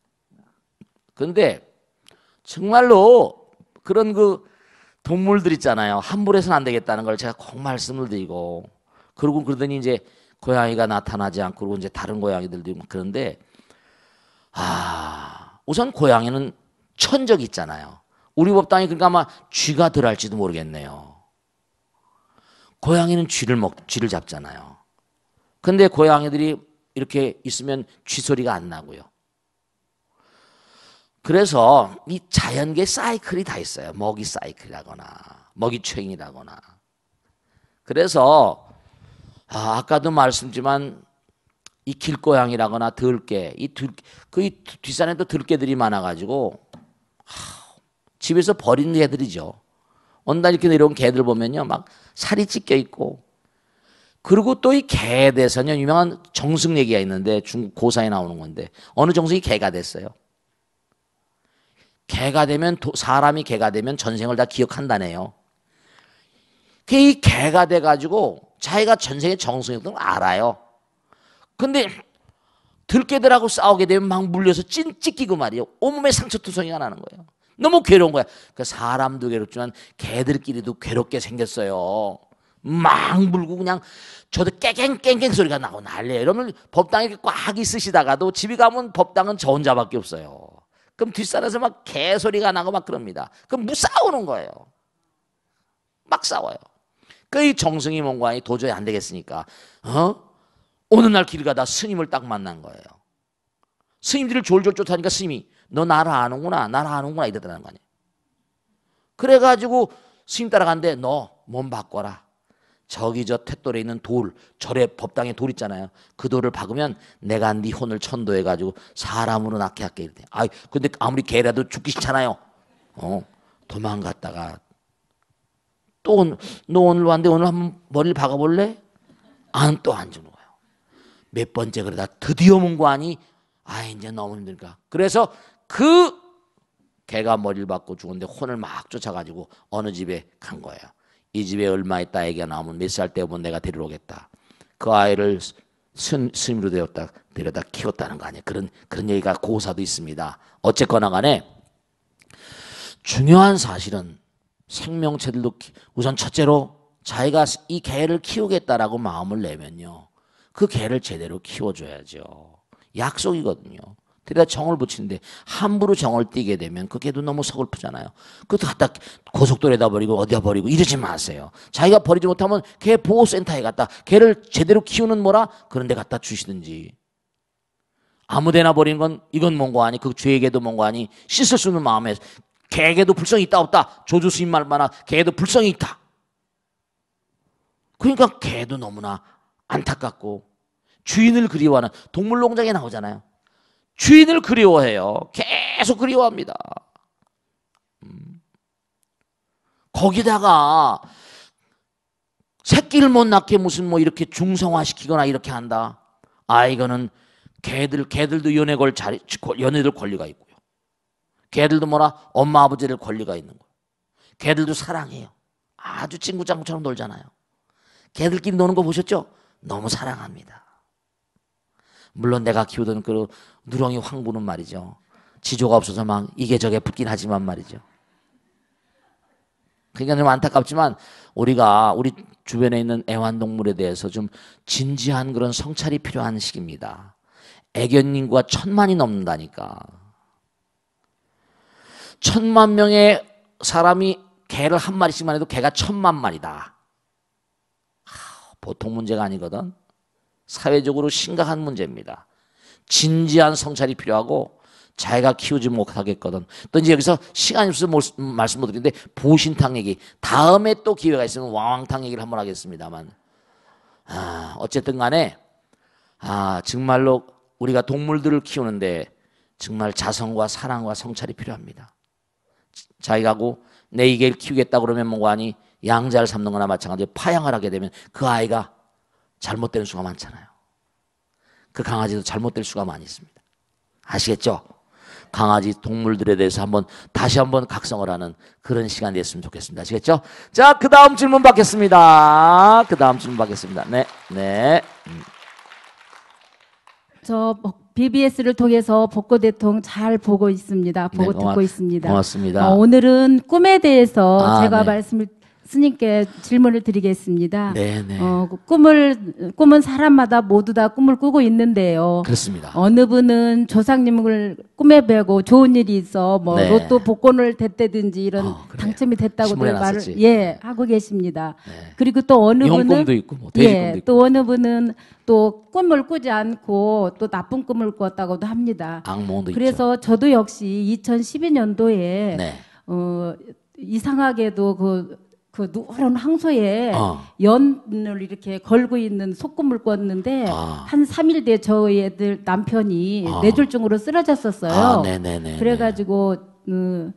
근데 정말로 그런 그 동물들 있잖아요. 함부로해서는 안 되겠다는 걸 제가 꼭 말씀을 드리고 그러고 그러더니 이제 고양이가 나타나지 않고 그리고 이제 다른 고양이들도 있고 그런데 아 우선 고양이는 천적 있잖아요. 우리 법당이 그러니까 아마 쥐가 들어갈지도 모르겠네요. 고양이는 쥐를 먹 쥐를 잡잖아요. 근데 고양이들이 이렇게 있으면 쥐 소리가 안 나고요. 그래서 이 자연계 사이클이 다 있어요. 먹이 사이클이라거나 먹이 체인이라거나. 그래서 아, 아까도 말씀지만 이 길고양이라거나 들깨 이그 뒷산에도 들깨들이 많아가지고 하, 집에서 버린 개들이죠. 온다 이렇게 내려온 개들 보면요 막 살이 찢겨 있고 그리고 또 이 개에 대해서는 유명한 정승 얘기가 있는데 중국 고사에 나오는 건데 어느 정승이 개가 됐어요. 개가 되면 사람이 개가 되면 전생을 다 기억한다네요. 이 개가 돼 가지고 자기가 전생의 정승이었던 걸 알아요. 근데 들깨들하고 싸우게 되면 막 물려서 찐 찢기고 말이에요. 온몸에 상처투성이가 나는 거예요. 너무 괴로운 거야. 그 사람도 괴롭지만 개들끼리도 괴롭게 생겼어요. 막 물고 그냥 저도 깽깽깽깽 소리가 나고 난리예요. 이러면 법당에 꽉 있으시다가도 집에 가면 법당은 저 혼자밖에 없어요. 그럼 뒷산에서 막 개소리가 나고 막 그럽니다. 그럼 무싸우는 거예요. 막 싸워요. 그 이정승이 뭔가 도저히 안 되겠으니까 어? 어느 날 길 가다 스님을 딱 만난 거예요. 스님들을 졸졸 쫓아니까 스님이 너 나를 아는구나 나를 아는구나 이러더라는 거 아니에요 그래가지고 스님 따라간데 너 몸 바꿔라 저기 저 탯돌에 있는 돌 절의 법당에 돌 있잖아요 그 돌을 박으면 내가 네 혼을 천도해가지고 사람으로 낳게 할게 이랬대 아 근데 아무리 개라도 죽기 싫잖아요 어 도망갔다가 또너 오늘 왔는데 오늘 한번 머리를 박아볼래? 안 또안 주는 거예요 몇 번째 그러다 드디어 문관이 아 이제 너무 힘들까. 그래서 그 개가 머리를 받고 죽었는데 혼을 막 쫓아가지고 어느 집에 간 거예요. 이 집에 얼마 있다 아이가 나오면 몇 살 때면 내가 데려오겠다. 그 아이를 스, 스로 되었다 데려다 키웠다는 거 아니에요. 그런 그런 얘기가 고사도 있습니다. 어쨌거나 간에 중요한 사실은 생명체들도 우선 첫째로 자기가 이 개를 키우겠다라고 마음을 내면요. 그 개를 제대로 키워줘야죠. 약속이거든요. 그러다 정을 붙이는데 함부로 정을 띄게 되면 그게도 너무 서글프잖아요. 그것도 갖다 고속도로에다 버리고 어디다 버리고 이러지 마세요. 자기가 버리지 못하면 개 보호센터에 갔다 개를 제대로 키우는 뭐라 그런 데 갖다 주시든지 아무데나 버리는 건 이건 뭔고 아니 그 죄에게도 뭔고 아니 씻을 수는 있 마음에 개에게도 불성이 있다 없다 조주 수님 말만한 개에도 불성이 있다. 그러니까 개도 너무나 안타깝고 주인을 그리워하는 동물농장에 나오잖아요. 주인을 그리워해요. 계속 그리워합니다. 음. 거기다가 새끼를 못 낳게 무슨 뭐 이렇게 중성화시키거나 이렇게 한다. 아 이거는 개들 개들도 연애 걸 자리 연애들 권리가 있고요. 개들도 뭐라 엄마 아버지를 권리가 있는 거예요. 개들도 사랑해요. 아주 친구장구처럼 놀잖아요. 개들끼리 노는 거 보셨죠? 너무 사랑합니다. 물론 내가 키우던 그 누렁이 황부는 말이죠. 지조가 없어서 막 이게 저게 붙긴 하지만 말이죠. 그러니까 좀 안타깝지만 우리가 우리 주변에 있는 애완동물에 대해서 좀 진지한 그런 성찰이 필요한 시기입니다. 애견인구가 천만이 넘는다니까. 천만 명의 사람이 개를 한 마리씩만 해도 개가 천만 마리다. 아, 보통 문제가 아니거든. 사회적으로 심각한 문제입니다. 진지한 성찰이 필요하고 자기가 키우지 못하겠거든. 또 이제 여기서 시간이 없어서 말씀 못 드리는데 보신탕 얘기. 다음에 또 기회가 있으면 왕왕탕 얘기를 한번 하겠습니다만. 아, 어쨌든 간에 아, 정말로 우리가 동물들을 키우는데 정말 자성과 사랑과 성찰이 필요합니다. 자기가 내이개 키우겠다 그러면 뭐가 아니 양자를 삼는 거나 마찬가지로 파양을 하게 되면 그 아이가 잘못되는 수가 많잖아요. 그 강아지도 잘못될 수가 많이 있습니다. 아시겠죠? 강아지 동물들에 대해서 한번 다시 한번 각성을 하는 그런 시간이 됐으면 좋겠습니다. 아시겠죠? 자, 그 다음 질문 받겠습니다. 그 다음 질문 받겠습니다. 네, 네. 음. 저 BBS를 통해서 복고 대통 잘 보고 있습니다. 보고 네, 듣고 있습니다. 고맙습니다. 어, 오늘은 꿈에 대해서 아, 제가 네. 말씀을 스님께 질문을 드리겠습니다. 네네. 네. 어, 그 꿈을 꿈은 사람마다 모두 다 꿈을 꾸고 있는데요. 그렇습니다. 어느 분은 조상님을 꿈에 뵈고 좋은 일이 있어 뭐 네. 로또 복권을 됐다든지 이런 어, 당첨이 됐다고 말을 예 하고 계십니다. 네. 그리고 또 어느 분은 있고, 뭐 예, 있고. 또 어느 분은 또 꿈을 꾸지 않고 또 나쁜 꿈을 꿨다고도 합니다. 악몽도 그래서 있죠. 저도 역시 2012년도에 네. 어, 이상하게도 그그 노란 황소에 어. 연을 이렇게 걸고 있는 속금을 꽂는데 어. 아. 한 3일 뒤에 저 애들 남편이 어. 뇌졸중으로 쓰러졌었어요. 아, 네, 네, 네, 그래가지고 음,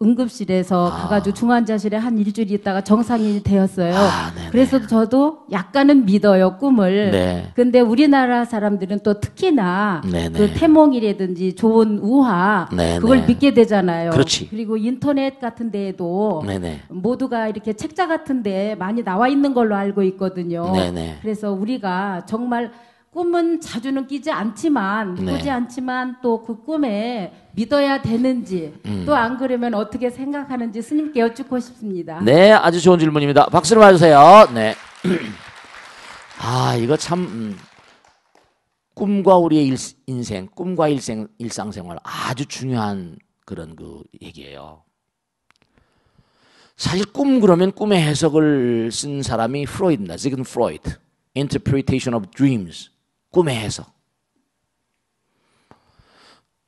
응급실에서 아. 가가지고 중환자실에 한 일주일 있다가 정상이 되었어요. 아, 그래서 저도 약간은 믿어요 꿈을. 네. 근데 우리나라 사람들은 또 특히나 네네. 그 태몽이라든지 좋은 우화 네네. 그걸 믿게 되잖아요. 그렇지. 그리고 인터넷 같은 데에도 네네. 모두가 이렇게 책자 같은 데 많이 나와 있는 걸로 알고 있거든요. 그래서 우리가 정말 꿈은 자주는 끼지 않지만 네. 꾸지 않지만 또 그 꿈에 믿어야 되는지 음. 또안 그러면 어떻게 생각하는지 스님께 여쭙고 싶습니다. 네, 아주 좋은 질문입니다. 박수를 맞으세요. 네. 아, 이거 참 음. 꿈과 우리의 일, 인생, 꿈과 일생 일상생활 아주 중요한 그런 그 얘기예요. 사실 꿈 그러면 꿈의 해석을 쓴 사람이 프로이드입니다. 지금 프로이드. Interpretation of Dreams. 꿈의 해석.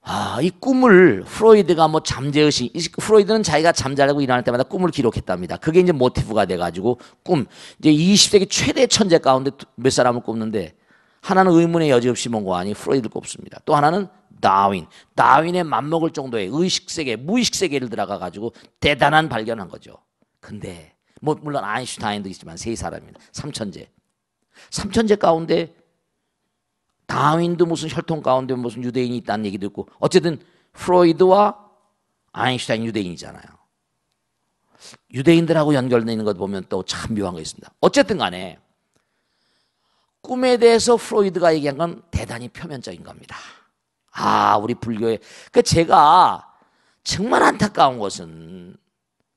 아, 이 꿈을 프로이드가 뭐 잠재의식, 프로이드는 자기가 잠자려고 일어날 때마다 꿈을 기록했답니다. 그게 이제 모티브가 돼가지고 꿈. 이제 20세기 최대 천재 가운데 몇 사람을 꼽는데 하나는 의문의 여지없이 몽고아니 프로이드를 꼽습니다. 또 하나는 다윈, 다윈의 맞먹을 정도의 의식세계, 무의식세계를 들어가가지고 대단한 발견한 거죠. 근데, 뭐, 물론 아인슈타인도 있지만 세 사람입니다. 삼천재. 삼천재 가운데 다윈도 무슨 혈통 가운데 무슨 유대인이 있다는 얘기도 있고 어쨌든 프로이드와 아인슈타인 유대인이잖아요. 유대인들하고 연결되어 있는 것 보면 또 참 묘한 거 있습니다. 어쨌든 간에 꿈에 대해서 프로이드가 얘기한 건 대단히 표면적인 겁니다. 아, 우리 불교에. 그 그러니까 제가 정말 안타까운 것은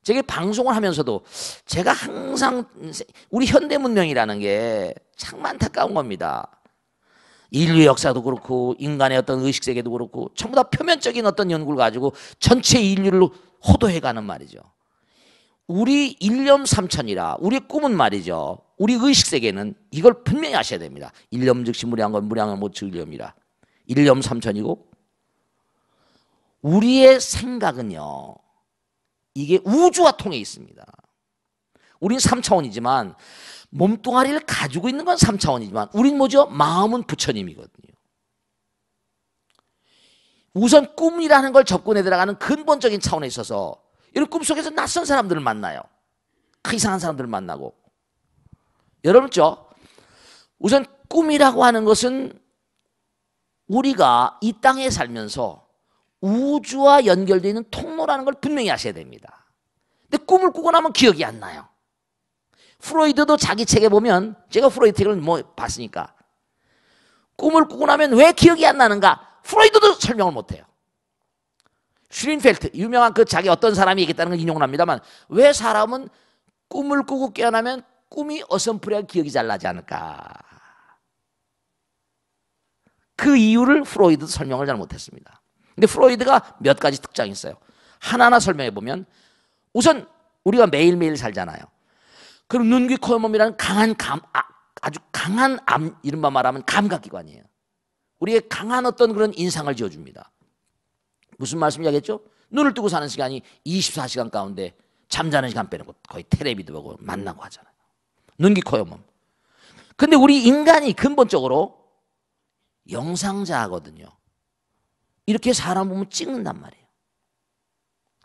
제게 방송을 하면서도 제가 항상 우리 현대 문명이라는 게 참 안타까운 겁니다. 인류 역사도 그렇고 인간의 어떤 의식 세계도 그렇고 전부 다 표면적인 어떤 연구를 가지고 전체 인류를 호도해 가는 말이죠. 우리 일념삼천이라 우리 꿈은 말이죠. 우리 의식 세계는 이걸 분명히 아셔야 됩니다. 일념 즉시 무량한 건 무량한 못즉 일념이라. 일념삼천이고 우리의 생각은요. 이게 우주와 통해 있습니다. 우린 3차원이지만 몸뚱아리를 가지고 있는 건 3차원이지만 우린 뭐죠? 마음은 부처님이거든요. 우선 꿈이라는 걸 접근해 들어가는 근본적인 차원에 있어서 이런 꿈속에서 낯선 사람들을 만나요. 그 이상한 사람들을 만나고. 여러분 있죠? 우선 꿈이라고 하는 것은 우리가 이 땅에 살면서 우주와 연결되어 있는 통로라는 걸 분명히 아셔야 됩니다. 근데 꿈을 꾸고 나면 기억이 안 나요. 프로이드도 자기 책에 보면 제가 프로이드 책을 뭐 봤으니까 꿈을 꾸고 나면 왜 기억이 안 나는가 프로이드도 설명을 못해요 슈린펠트 유명한 그 자기 어떤 사람이 얘기했다는 걸 인용을 합니다만 왜 사람은 꿈을 꾸고 깨어나면 꿈이 어슴프레하게 기억이 잘 나지 않을까 그 이유를 프로이드도 설명을 잘 못했습니다 근데 프로이드가 몇 가지 특장이 있어요 하나하나 설명해 보면 우선 우리가 매일매일 살잖아요 그럼 눈, 귀, 코, 몸이라는 강한 감, 아, 주 강한 암, 이른바 말하면 감각기관이에요. 우리의 강한 어떤 그런 인상을 지어줍니다. 무슨 말씀이야겠죠? 눈을 뜨고 사는 시간이 24시간 가운데 잠자는 시간 빼놓고 거의 테레비도 보고 만나고 하잖아요. 눈, 귀, 코, 몸. 근데 우리 인간이 근본적으로 영상자거든요. 이렇게 사람 보면 찍는단 말이에요.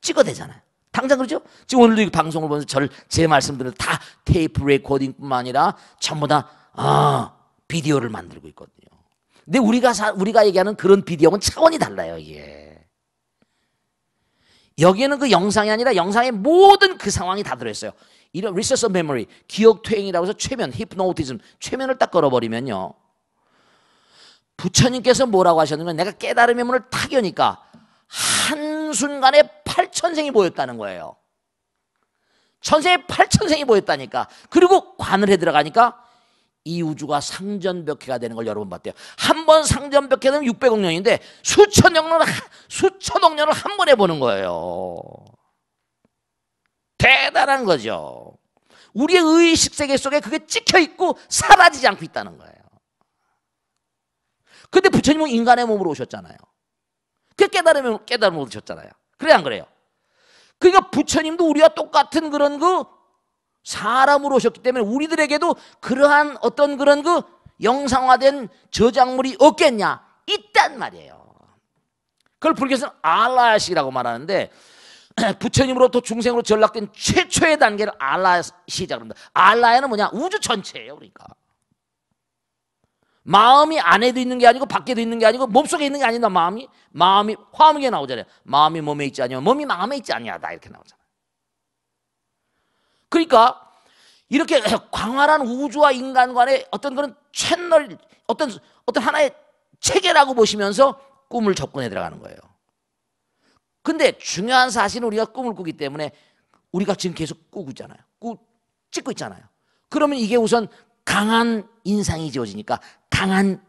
찍어대잖아요. 당장 그러죠? 지금 오늘도 이 방송을 보면서 저를 제 말씀들을 다 테이프 레코딩뿐만 아니라 전부 다 아, 비디오를 만들고 있거든요. 근데 우리가 사, 우리가 얘기하는 그런 비디오는 차원이 달라요, 이게. 여기에는 그 영상이 아니라 영상의 모든 그 상황이 다 들어있어요. 이런 리서스 메모리, 기억 퇴행이라고 해서 최면, 히프노티즘, 최면을 딱 걸어버리면요. 부처님께서 뭐라고 하셨냐면 내가 깨달음의 문을 탁 여니까 한 한순간에 8천생이 보였다는 거예요. 천생에 8천생이 보였다니까. 그리고 관을 해 들어가니까 이 우주가 상전벽해가 되는 걸 여러 분 봤대요. 한 번 상전벽해 되면 600억 년인데 수천억 년, 수천억 년을 한 번에 보는 거예요. 대단한 거죠. 우리의 의식 세계 속에 그게 찍혀 있고 사라지지 않고 있다는 거예요. 근데 부처님은 인간의 몸으로 오셨잖아요. 그 깨달으면 깨달음을 얻으셨잖아요. 그래 안 그래요? 그러니까 부처님도 우리와 똑같은 그런 그 사람으로 오셨기 때문에 우리들에게도 그러한 어떤 그런 그 영상화된 저작물이 없겠냐? 있단 말이에요. 그걸 불교에서는 알라식라고 말하는데 부처님으로부터 중생으로 전락된 최초의 단계를 알라시작합니다. 알라야는 뭐냐? 우주 전체예요, 그러니까. 마음이 안에도 있는 게 아니고 밖에도 있는 게 아니고 몸속에 있는 게 아니다. 마음이 마음이 화음게 나오잖아요. 마음이 몸에 있지 아니야. 몸이 마음에 있지 아니하다 이렇게 나오잖아요. 그러니까 이렇게 광활한 우주와 인간 간의 어떤 그런 채널 어떤 어떤 하나의 체계라고 보시면서 꿈을 접근해 들어가는 거예요. 근데 중요한 사실은 우리가 꿈을 꾸기 때문에 우리가 지금 계속 꾸고잖아요. 있 꾸, 찍고 있잖아요. 그러면 이게 우선 강한 인상이 지워지니까 강한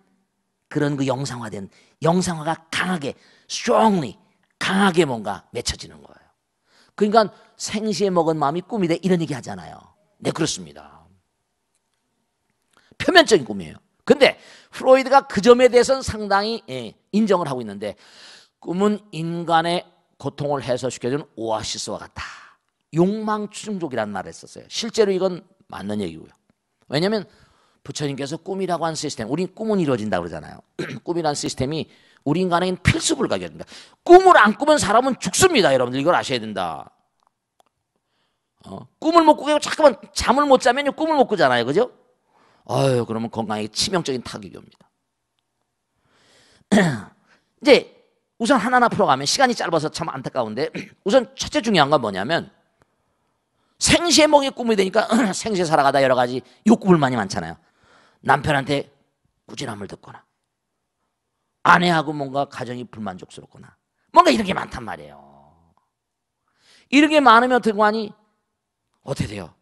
그런 그 영상화된 영상화가 강하게 strongly 강하게 뭔가 맺혀지는 거예요. 그러니까 생시에 먹은 마음이 꿈이 돼 이런 얘기 하잖아요. 네 그렇습니다. 표면적인 꿈이에요. 근데 프로이드가 그 점에 대해서는 상당히 예, 인정을 하고 있는데 꿈은 인간의 고통을 해소시켜주는 오아시스와 같다. 욕망 충족이라는 말을 했었어요. 실제로 이건 맞는 얘기고요. 왜냐하면 부처님께서 꿈이라고 하는 시스템, 우린 꿈은 이루어진다 그러잖아요. 꿈이라는 시스템이 우리 인간에겐 필수 불가결입니다. 꿈을 안 꾸면 사람은 죽습니다. 여러분들 이걸 아셔야 된다. 어? 꿈을 못 꾸고 자꾸만 잠을 못자면 꿈을 못 꾸잖아요, 그죠? 아유, 그러면 건강에 치명적인 타격이 옵니다. 이제 우선 하나하나 풀어가면 시간이 짧아서 참 안타까운데 우선 첫째 중요한 건 뭐냐면 생시에 먹이 꿈이 되니까 생시에 살아가다 여러 가지 욕구불만이 많잖아요. 남편한테 꾸지람을 듣거나 아내하고 뭔가 가정이 불만족스럽거나 뭔가 이런 게 많단 말이에요. 이런 게 많으면 어떻게 그 하니? 어떻게 돼요?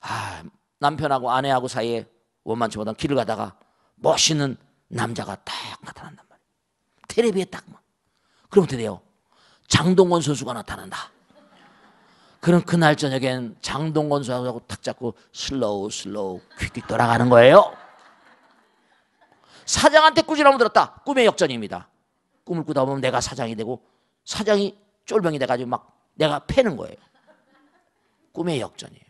아, 남편하고 아내하고 사이에 원만치 못한 길을 가다가 멋있는 남자가 딱 나타난단 말이에요. 텔레비에 딱 그럼 어떻게 돼요? 장동건 선수가 나타난다. 그런 그날 저녁엔 장동건 수하고 탁 잡고 슬로우 슬로우 퀵퀵 돌아가는 거예요. 사장한테 꾸지람을 들었다. 꿈의 역전입니다. 꿈을 꾸다 보면 내가 사장이 되고 사장이 쫄병이 돼가지고 막 내가 패는 거예요. 꿈의 역전이에요.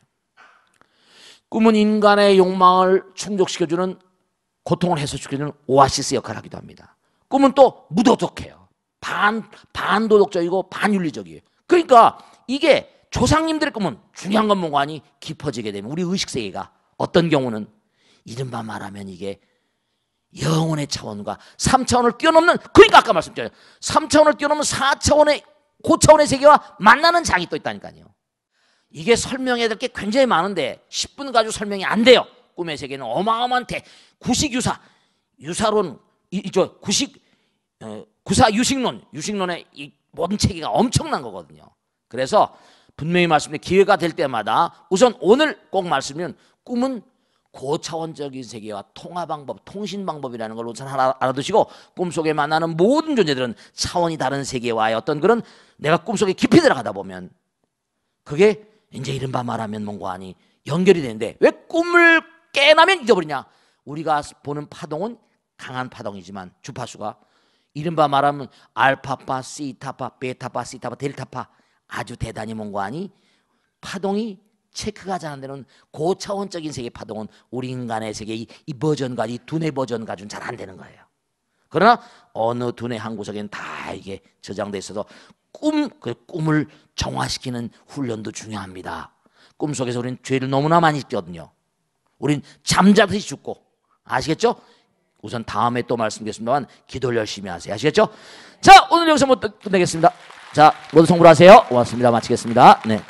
꿈은 인간의 욕망을 충족시켜주는 고통을 해소시켜주는 오아시스 역할을 하기도 합니다. 꿈은 또 무도덕해요. 반, 반도덕적이고 반윤리적이에요. 그러니까 이게 조상님들의 꿈은 중요한 건 뭔가 하니 깊어지게 되면 우리 의식세계가 어떤 경우는 이른바 말하면 이게 영혼의 차원과 3차원을 뛰어넘는 그러니까 아까 말씀드렸죠 3차원을 뛰어넘는 4차원의 고차원의 세계와 만나는 장이 또 있다니까요 이게 설명해야 될 게 굉장히 많은데 10분 가지고 설명이 안 돼요 꿈의 세계는 어마어마한 대 구식유사 유사론 이 저 구식 어, 구사 유식론 유식론의 이 모든 체계가 엄청난 거거든요 그래서 분명히 말씀드린 기회가 될 때마다 우선 오늘 꼭 말씀드린 꿈은 고차원적인 세계와 통화 방법, 통신 방법이라는 걸 우선 하나 알아두시고 꿈속에 만나는 모든 존재들은 차원이 다른 세계와의 어떤 그런 내가 꿈속에 깊이 들어가다 보면 그게 이제 이른바 말하면 뭔가 아니 연결이 되는데 왜 꿈을 깨나면 잊어버리냐? 우리가 보는 파동은 강한 파동이지만 주파수가 이른바 말하면 알파파, 시타파, 베타파, 시타파, 델타파 아주 대단히 먼 거 아니? 파동이 체크가 잘 안 되는 고차원적인 세계 파동은 우리 인간의 세계 이, 이 버전과 이 두뇌 버전 가지잘안 되는 거예요. 그러나 어느 두뇌 한구석에다 이게 저장돼 있어서 꿈, 그 꿈을 정화시키는 훈련도 중요합니다. 꿈 속에서 우리는 죄를 너무나 많이 짓거든요. 우린 잠자듯이 죽고 아시겠죠? 우선 다음에 또 말씀드리겠습니다만 기도를 열심히 하세요. 아시겠죠? 자 오늘 여기서 못 뭐 끝내겠습니다. 자, 모두 성불하세요. 고맙습니다. 마치겠습니다. 네.